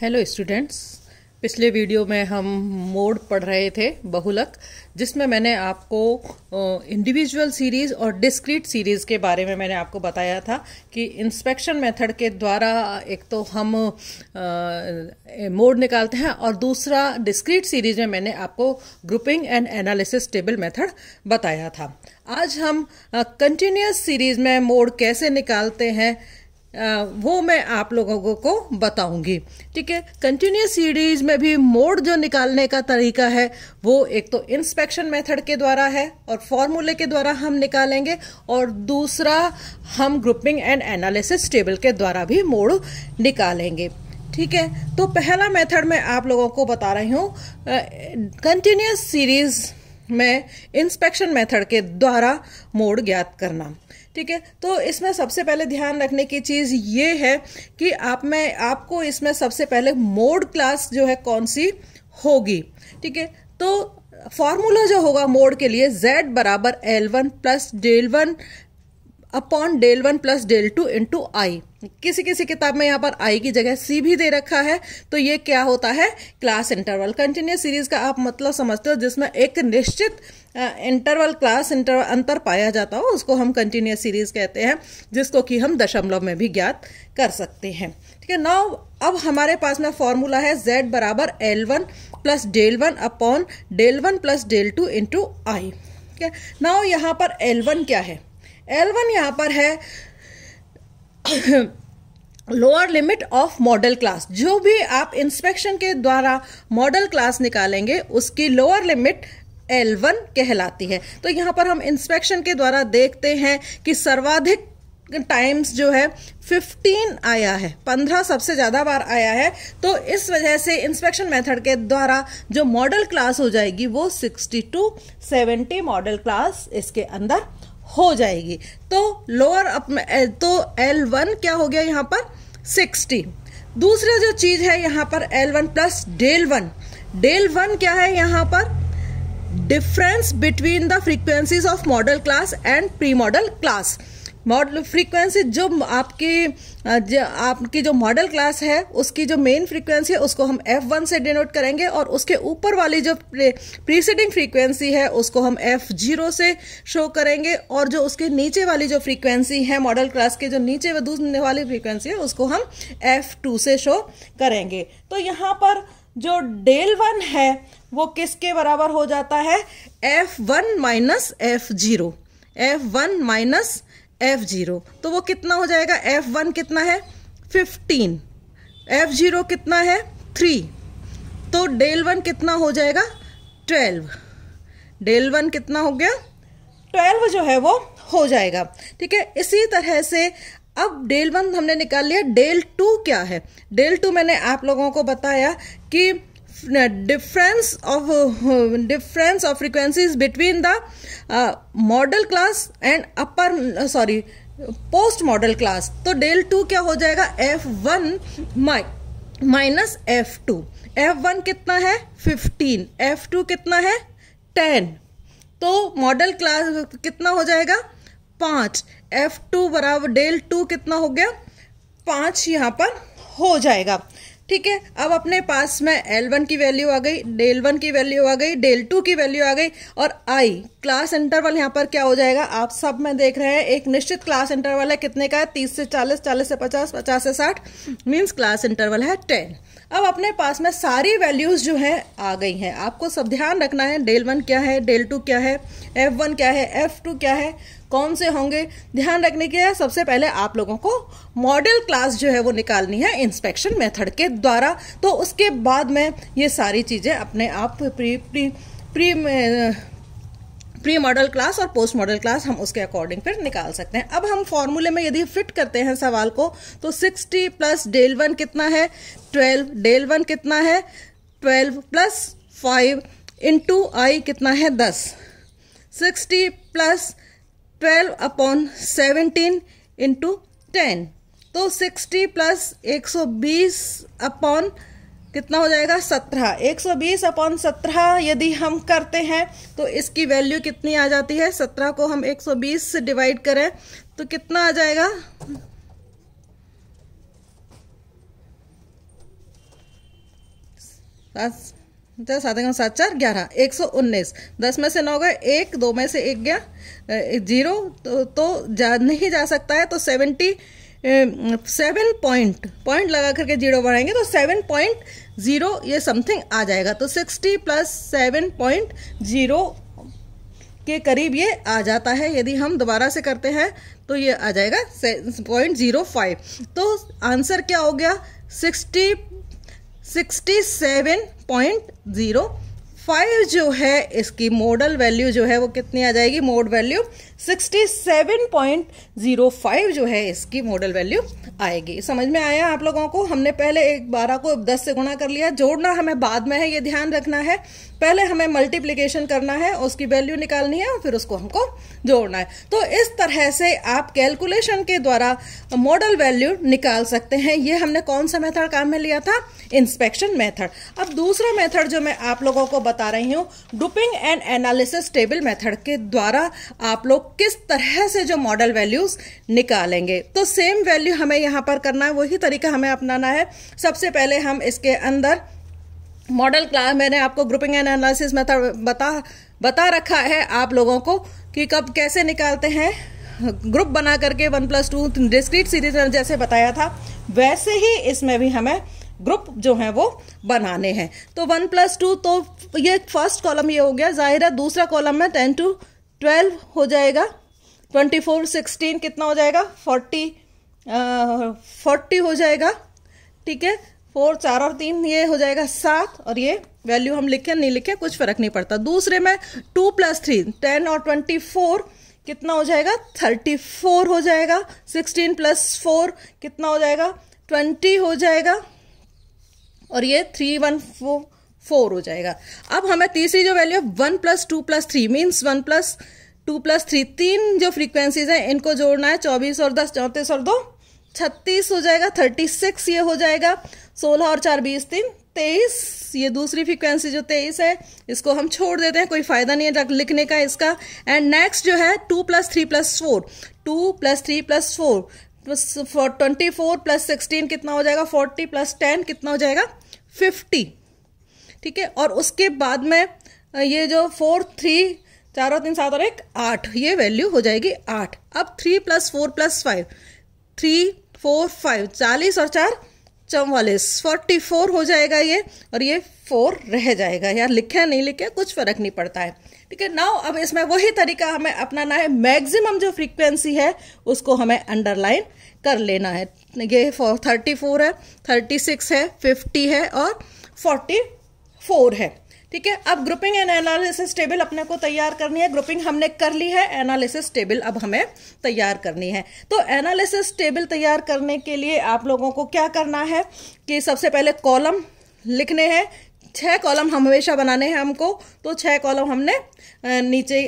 hello students पिछले video में हम मोड पढ़ रहे थे बहुलक जिसमें मैंने आपको इंडिविजुअल सीरीज़ और डिस्क्रीट सीरीज़ के बारे में मैंने आपको बताया था कि इंस्पेक्शन मेथड के द्वारा एक तो हम मोड निकालते हैं और दूसरा डिस्क्रीट सीरीज़ में मैंने आपको grouping and analysis table method बताया था आज हम कंटिन्यूस सीरीज़ में मोड कैसे निकालते हैं वो मैं आप लोगों को बताऊंगी ठीक है कंटिन्यूस सीरीज में भी मोड जो निकालने का तरीका है वो एक तो इंस्पेक्शन मेथड के द्वारा है और फॉर्मूले के द्वारा हम निकालेंगे और दूसरा हम ग्रुपिंग एंड एनालिसिस टेबल के द्वारा भी मोड निकालेंगे ठीक है तो पहला मेथड मैं आप लोगों को बता रही हूँ कंटिन्यूस सीरीज में इंस्पेक्शन मेथड के द्वारा मोड ज्ञात करना ठीक है तो इसमें सबसे पहले ध्यान रखने की चीज़ ये है कि आप में आपको इसमें सबसे पहले मोड क्लास जो है कौन सी होगी ठीक है तो फॉर्मूला जो होगा मोड के लिए z बराबर L one plus del one upon del one plus del two into I किसी किसी किताब में यहाँ पर आई की जगह सी भी दे रखा है तो ये क्या होता है क्लास इंटरवल कंटिन्यूस सीरीज का आप मतलब समझते हो जिसमें एक निश्चित इंटरवल क्लास इंटरवल अंतर पाया जाता हो उसको हम कंटिन्यूस सीरीज कहते हैं जिसको कि हम दशमलव में भी ज्ञात कर सकते हैं ठीक है नाउ अब हमारे पास में फॉर्मूला है जेड बराबर L one plus del one upon del one plus del two into I ठीक है नाउ यहाँ पर एल वन क्या है एल वन यहाँ पर है lower limit of modal class जो भी आप इंस्पेक्शन के द्वारा मॉडल क्लास निकालेंगे उसकी लोअर लिमिट एल वन कहलाती है तो यहाँ पर हम इंस्पेक्शन के द्वारा देखते हैं कि सर्वाधिक टाइम्स जो है 15 आया है 15 सबसे ज़्यादा बार आया है तो इस वजह से इंस्पेक्शन मेथड के द्वारा जो मॉडल क्लास हो जाएगी वो 62, टू 70 मॉडल क्लास इसके अंदर हो जाएगी तो लोअर अप eh, तो एल वन क्या हो गया यहाँ पर सिक्सटी दूसरा जो चीज़ है यहाँ पर L one plus del one del one क्या है यहाँ पर difference between the frequencies of modal class and pre modal class modal frequency जो आपके जो आपकी जो मॉडल क्लास है उसकी जो मेन फ्रीक्वेंसी है उसको हम एफ वन से डिनोट करेंगे और उसके ऊपर वाली जो प्रीसीडिंग फ्रीक्वेंसी है उसको हम एफ जीरो से शो करेंगे और जो उसके नीचे वाली जो फ्रीक्वेंसी है मॉडल क्लास के जो नीचे दूसरे वाली फ्रीक्वेंसी है उसको हम एफ टू से शो करेंगे तो यहाँ पर जो डेल वन है वो किसके बराबर हो जाता है F one minus F zero F one minus F zero तो वो कितना हो जाएगा एफ वन कितना है फिफ्टीन एफ जीरो कितना है थ्री तो डेल वन कितना हो जाएगा ट्वेल्व डेल वन कितना हो गया ट्वेल्व जो है वो हो जाएगा ठीक है इसी तरह से अब डेल वन हमने निकाल लिया डेल टू क्या है डेल टू मैंने आप लोगों को बताया कि Uh, difference of uh, uh, difference of frequencies between the uh, model class and upper uh, sorry post modal class तो डेल टू क्या हो जाएगा F one minus F two F one कितना है फिफ्टीन एफ टू कितना है ten तो model class कितना हो जाएगा पाँच एफ टू बराबर डेल टू कितना हो गया पाँच यहाँ पर हो जाएगा ठीक है अब अपने पास में एल वन की वैल्यू आ गई डेल वन की वैल्यू आ गई डेल टू की वैल्यू आ गई और आई क्लास इंटरवल यहाँ पर क्या हो जाएगा आप सब में देख रहे हैं एक निश्चित क्लास इंटरवल है कितने का है तीस से चालीस चालीस से पचास पचास से साठ मीन्स क्लास इंटरवल है टेन अब अपने पास में सारी वैल्यूज़ जो हैं आ गई हैं आपको सब ध्यान रखना है डेल वन क्या है डेल टू क्या है एफ वन क्या है एफ टू क्या है कौन से होंगे ध्यान रखने के सबसे पहले आप लोगों को मॉडल क्लास जो है वो निकालनी है इंस्पेक्शन मेथड के द्वारा तो उसके बाद में ये सारी चीज़ें अपने आप pre pre pre pre modal class और पोस्ट मॉडल क्लास हम उसके अकॉर्डिंग फिर निकाल सकते हैं अब हम फॉर्मूले में यदि फिट करते हैं सवाल को तो 60 प्लस डेल वन कितना है 12 डेल वन कितना है 12 प्लस फाइव इंटू आई कितना है 10 60 plus 12 upon seventeen into ten तो 60 प्लस 120 अपॉन कितना हो जाएगा सत्रह एक सौ बीस अपॉन सत्रह यदि हम करते हैं तो इसकी वैल्यू कितनी आ जाती है सत्रह को हम एक सौ बीस से डिवाइड करें तो कितना आ जाएगा सात सात सात चार ग्यारह एक सौ उन्नीस दस में से नौ गए एक दो में से एक गया जीरो तो, तो जा नहीं जा सकता है तो सेवेंटी सेवन पॉइंट पॉइंट लगा करके जीरो बढ़ाएंगे तो सेवन पॉइंट ज़ीरो ये समथिंग आ जाएगा तो sixty plus seven point zero के करीब ये आ जाता है यदि हम दोबारा से करते हैं तो ये आ जाएगा पॉइंट ज़ीरो फाइव तो आंसर क्या हो गया sixty sixty seven point zero five जो है इसकी मॉडल वैल्यू जो है वो कितनी आ जाएगी मोड वैल्यू 67.05 जो है इसकी मॉडल वैल्यू आएगी समझ में आया आप लोगों को हमने पहले एक बारह को दस से गुणा कर लिया जोड़ना हमें बाद में है ये ध्यान रखना है पहले हमें मल्टीप्लीकेशन करना है उसकी वैल्यू निकालनी है और फिर उसको हमको जोड़ना है तो इस तरह से आप कैलकुलेशन के द्वारा मॉडल वैल्यू निकाल सकते हैं ये हमने कौन सा मेथड काम में लिया था इंस्पेक्शन मेथड अब दूसरा मेथड जो मैं आप लोगों को बता रही हूँ grouping and analysis table method के द्वारा आप लोग किस तरह से जो मॉडल वैल्यूज निकालेंगे तो सेम वैल्यू हमें यहाँ पर करना है वही तरीका हमें अपनाना है सबसे पहले हम इसके अंदर मॉडल क्लास मैंने आपको ग्रुपिंग एंड एनालिसिस मेथड बता बता रखा है आप लोगों को कि कब कैसे निकालते हैं ग्रुप बना करके one plus two discrete series जैसे बताया था वैसे ही इसमें भी हमें ग्रुप जो है वो बनाने हैं तो वन प्लस टू तो ये फर्स्ट कॉलम ये हो गया जाहिर है दूसरा कॉलम में टेन टू ट्वेल्व हो जाएगा ट्वेंटी फोर सिक्सटीन कितना हो जाएगा फोर्टी फोर्टी हो जाएगा ठीक है फोर चार और तीन ये हो जाएगा सात और ये वैल्यू हम लिखे नहीं लिखे कुछ फर्क नहीं पड़ता दूसरे में टू प्लस थ्री टेन और ट्वेंटी फोर कितना हो जाएगा थर्टी फोर हो जाएगा सिक्सटीन प्लस फोर कितना हो जाएगा ट्वेंटी हो जाएगा और ये थ्री वन फोर फोर हो जाएगा अब हमें तीसरी जो वैल्यू है one plus two plus three means one plus two plus three तीन जो फ्रीक्वेंसीज हैं इनको जोड़ना है चौबीस और दस चौंतीस और दो छत्तीस हो जाएगा थर्टी सिक्स ये हो जाएगा सोलह और चार बीस तीन तेईस ये दूसरी फ्रीक्वेंसी जो तेईस है इसको हम छोड़ देते हैं कोई फायदा नहीं है लिखने का इसका एंड नेक्स्ट जो है two plus three plus four two plus three plus four twenty four plus sixteen कितना हो जाएगा फोर्टी प्लस टेन कितना हो जाएगा फिफ्टी ठीक है और उसके बाद में ये जो फोर थ्री चार और तीन सात और एक आठ ये वैल्यू हो जाएगी आठ अब three plus four plus five three four five चालीस और चार चौवालीस फोर्टी फोर हो जाएगा ये और ये फोर रह जाएगा यार लिखे नहीं लिखे कुछ फर्क नहीं पड़ता है ठीक है नाउ अब इसमें वही तरीका हमें अपनाना है मैक्सिमम जो फ्रीक्वेंसी है उसको हमें अंडरलाइन कर लेना है ये फोर थर्टी फोर है थर्टी सिक्स है फिफ्टी है और फोर्टी फोर है ठीक है अब ग्रुपिंग एंड एनालिसिस टेबल अपने को तैयार करनी है ग्रुपिंग हमने कर ली है एनालिसिस टेबल अब हमें तैयार करनी है तो एनालिसिस टेबल तैयार करने के लिए आप लोगों को क्या करना है कि सबसे पहले कॉलम लिखने हैं छः कॉलम हम हमेशा बनाने हैं हमको तो छः कॉलम हमने नीचे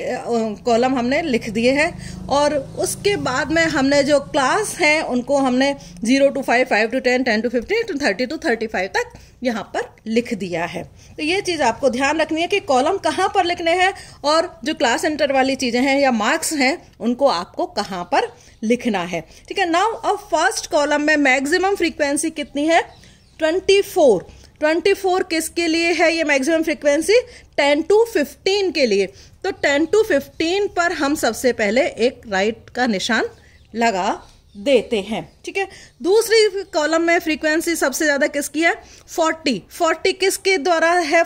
कॉलम हमने लिख दिए हैं और उसके बाद में हमने जो क्लास हैं उनको हमने zero to five five to ten ten to fifteen to thirty to thirty five तक यहाँ पर लिख दिया है तो ये चीज़ आपको ध्यान रखनी है कि कॉलम कहाँ पर लिखने हैं और जो क्लास सेंटर वाली चीज़ें हैं या मार्क्स हैं उनको आपको कहाँ पर लिखना है ठीक है नाउ अब फर्स्ट कॉलम में मैग्जिम फ्रीक्वेंसी कितनी है ट्वेंटी फोर ट्वेंटी फोर किसके लिए है ये maximum frequency ten to fifteen के लिए तो टेन टू फिफ्टीन पर हम सबसे पहले एक राइट का निशान लगा देते हैं ठीक है दूसरी कॉलम में फ्रीक्वेंसी सबसे ज़्यादा किसकी है 40 40 किसके द्वारा है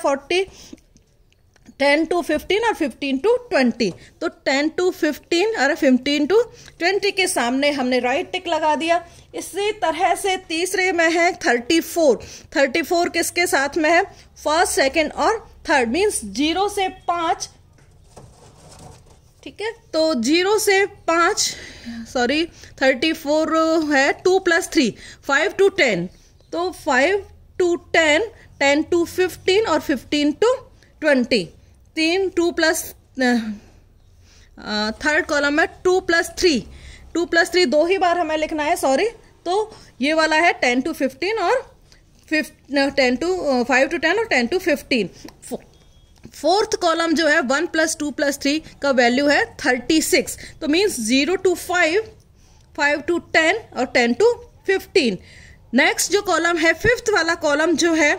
टेन टू फिफ्टीन और फिफ्टीन टू ट्वेंटी तो टेन टू फिफ्टीन और फिफ्टीन टू ट्वेंटी के सामने हमने राइट टिक लगा दिया इसी तरह से तीसरे में है थर्टी फोर थर्टी फोर किसके साथ में है फर्स्ट सेकेंड और थर्ड मीन्स जीरो से पाँच ठीक है तो जीरो से पाँच सॉरी थर्टी फोर है two plus three five to ten तो five to ten ten to fifteen और फिफ्टीन टू ट्वेंटी तीन टू प्लस थर्ड कॉलम में two plus three two plus three दो ही बार हमें लिखना है सॉरी तो ये वाला है टेन टू फिफ्टीन और ten to five to ten और ten to fifteen fourth column जो है one plus two plus three का वैल्यू है थर्टी सिक्स तो means zero to five five to ten और टेन टू फिफ्टीन नेक्स्ट जो column है फिफ्थ वाला कॉलम जो है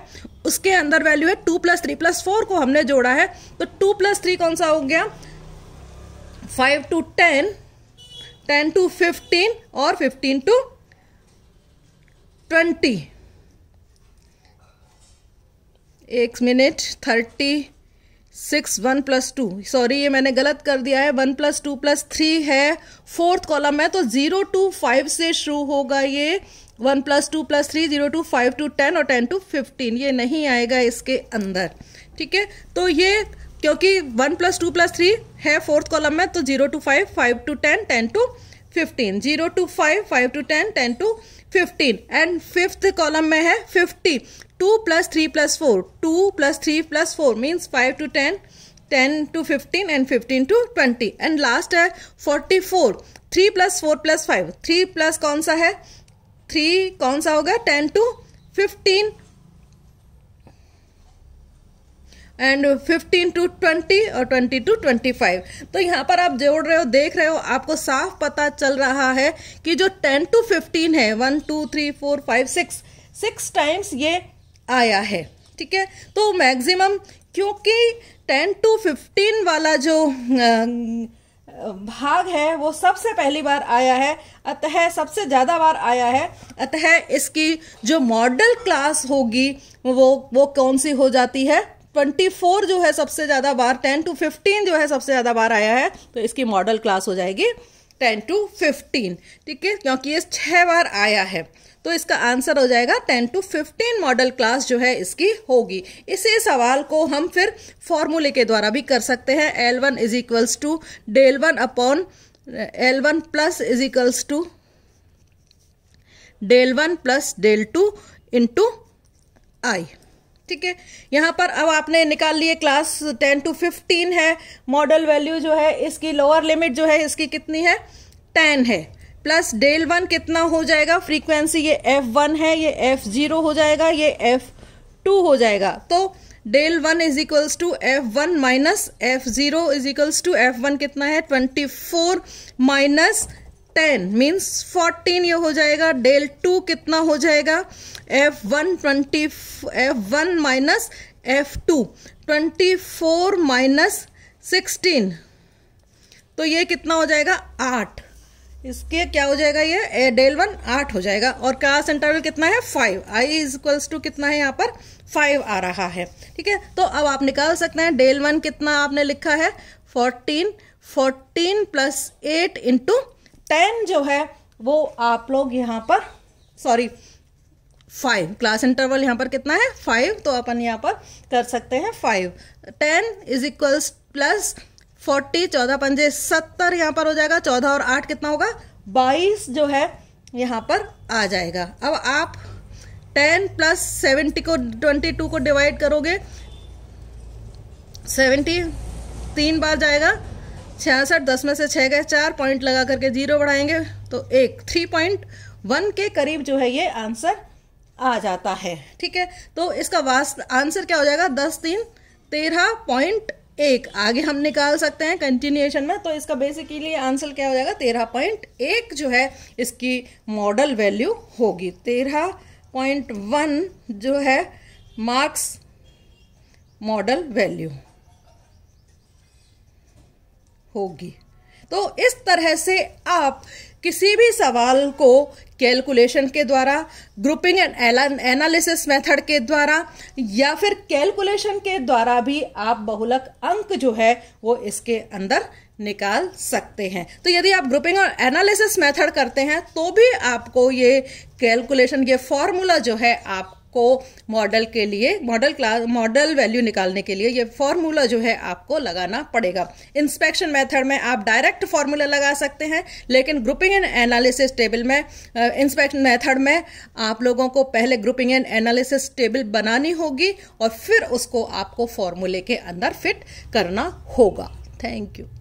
उसके अंदर वैल्यू है two plus three plus four को हमने जोड़ा है तो टू प्लस थ्री कौन सा हो गया five to ten ten to fifteen और फिफ्टीन टू ट्वेंटी एक minute thirty six one plus two sorry ये मैंने गलत कर दिया है one plus two plus three है फोर्थ कॉलम है तो ज़ीरो टू फाइव से शुरू होगा ये one plus two plus three zero to five to ten और टेन टू फिफ्टीन ये नहीं आएगा इसके अंदर ठीक है तो ये क्योंकि one plus two plus three है फोर्थ कॉलम में तो zero to five five to ten ten to fifteen zero to five five to ten ten to fifteen and fifth column में है fifty two plus three plus four two plus three plus four means five to ten ten to fifteen and fifteen to twenty and last है forty four three plus four plus five three plus कौन सा है three कौन सा होगा ten to fifteen and fifteen to twenty और twenty to twenty five तो यहाँ पर आप जोड़ रहे हो देख रहे हो आपको साफ पता चल रहा है कि जो टेन टू फिफ्टीन है one two three four five six six times ये आया है ठीक है तो मैक्सिमम क्योंकि टेन टू फिफ्टीन वाला जो आ, भाग है वो सबसे पहली बार आया है अतः सबसे ज़्यादा बार आया है अतः इसकी जो मॉडल क्लास होगी वो वो कौन सी हो जाती है 24 जो है सबसे ज़्यादा बार 10 टू 15 जो है सबसे ज़्यादा बार आया है तो इसकी मॉडल क्लास हो जाएगी 10 टू 15 ठीक है क्योंकि ये छः बार आया है तो इसका आंसर हो जाएगा ten to fifteen modal class जो है इसकी होगी इसी सवाल को हम फिर फॉर्मूले के द्वारा भी कर सकते हैं L one is equals to del one upon L one plus is equals to del one plus del two into I ठीक है यहाँ पर अब आपने निकाल लिए क्लास टेन टू फिफ्टीन है मॉडल वैल्यू जो है इसकी लोअर लिमिट जो है इसकी कितनी है टेन है प्लस डेल वन कितना हो जाएगा फ्रीक्वेंसी ये एफ वन है ये एफ जीरो हो जाएगा ये एफ टू हो जाएगा तो del one is equals to F one minus F zero is equals to F one कितना है twenty four minus ten means fourteen ये हो जाएगा डेल टू कितना हो जाएगा F one twenty F one minus F two twenty four minus sixteen तो ये कितना हो जाएगा आठ इसके क्या हो जाएगा ये डेल वन आठ हो जाएगा और कास्ट इंटरवल कितना है five i is equals to कितना है यहाँ पर फाइव आ रहा है ठीक है तो अब आप निकाल सकते हैं डेल वन कितना आपने लिखा है fourteen fourteen plus eight into ten जो है वो आप लोग यहाँ पर सॉरी फाइव क्लास इंटरवल यहाँ पर कितना है फाइव तो अपन यहाँ पर कर सकते हैं five ten is equals plus forty चौदह पंजे सत्तर यहाँ पर हो जाएगा चौदह और आठ कितना होगा बाईस जो है यहाँ पर आ जाएगा अब आप टेन प्लस सेवेंटी को ट्वेंटी टू को डिवाइड करोगे सेवेंटी तीन बार जाएगा छियासठ दस में से छः गए चार पॉइंट लगा करके जीरो बढ़ाएंगे तो एक थ्री पॉइंट वन के करीब जो है ये आंसर आ जाता है ठीक है तो इसका वास्त आंसर क्या हो जाएगा दस तीन तेरह पॉइंट एक आगे हम निकाल सकते हैं कंटिन्यूएशन में तो इसका बेसिकली आंसर क्या हो जाएगा तेरह पॉइंट एक जो है इसकी मॉडल वैल्यू होगी तेरह पॉइंट वन जो है मार्क्स मॉडल वैल्यू होगी तो इस तरह से आप किसी भी सवाल को कैलकुलेशन के द्वारा ग्रुपिंग एंड एनालिसिस मेथड के द्वारा या फिर कैलकुलेशन के द्वारा भी आप बहुलक अंक जो है वो इसके अंदर निकाल सकते हैं तो यदि आप ग्रुपिंग और एनालिसिस मेथड करते हैं तो भी आपको ये कैलकुलेशन ये फॉर्मूला जो है आप को मॉडल के लिए मॉडल क्लास मॉडल वैल्यू निकालने के लिए ये फॉर्मूला जो है आपको लगाना पड़ेगा इंस्पेक्शन मेथड में आप डायरेक्ट फॉर्मूला लगा सकते हैं लेकिन ग्रुपिंग एंड एनालिसिस टेबल में इंस्पेक्शन मेथड में आप लोगों को पहले ग्रुपिंग एंड एनालिसिस टेबल बनानी होगी और फिर उसको आपको फॉर्मूले के अंदर फिट करना होगा थैंक यू